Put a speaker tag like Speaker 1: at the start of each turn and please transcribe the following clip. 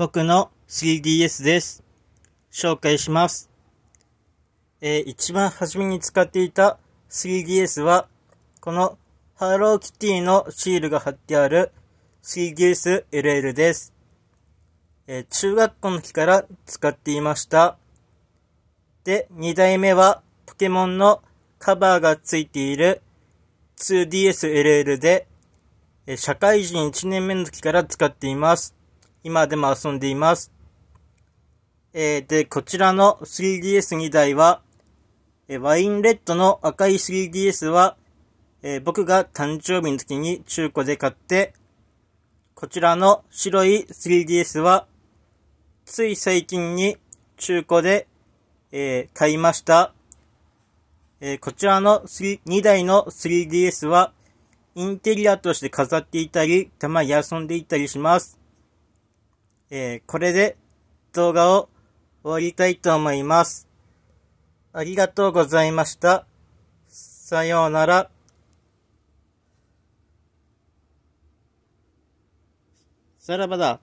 Speaker 1: 僕の 3DS です。紹介します。えー、一番初めに使っていた 3DS は、このハローキティのシールが貼ってある 3DS LL です。えー、中学校の時から使っていました。で、2代目はポケモンのカバーがついている 2DS LL で、えー、社会人1年目の時から使っています。今でも遊んでいます。えー、で、こちらの 3DS2 台は、えワインレッドの赤い 3DS は、えー、僕が誕生日の時に中古で買って、こちらの白い 3DS は、つい最近に中古で、えー、買いました。えー、こちらの2台の 3DS は、インテリアとして飾っていたり、たまに遊んでいたりします。えー、これで動画を終わりたいと思います。ありがとうございました。さようなら。さらばだ。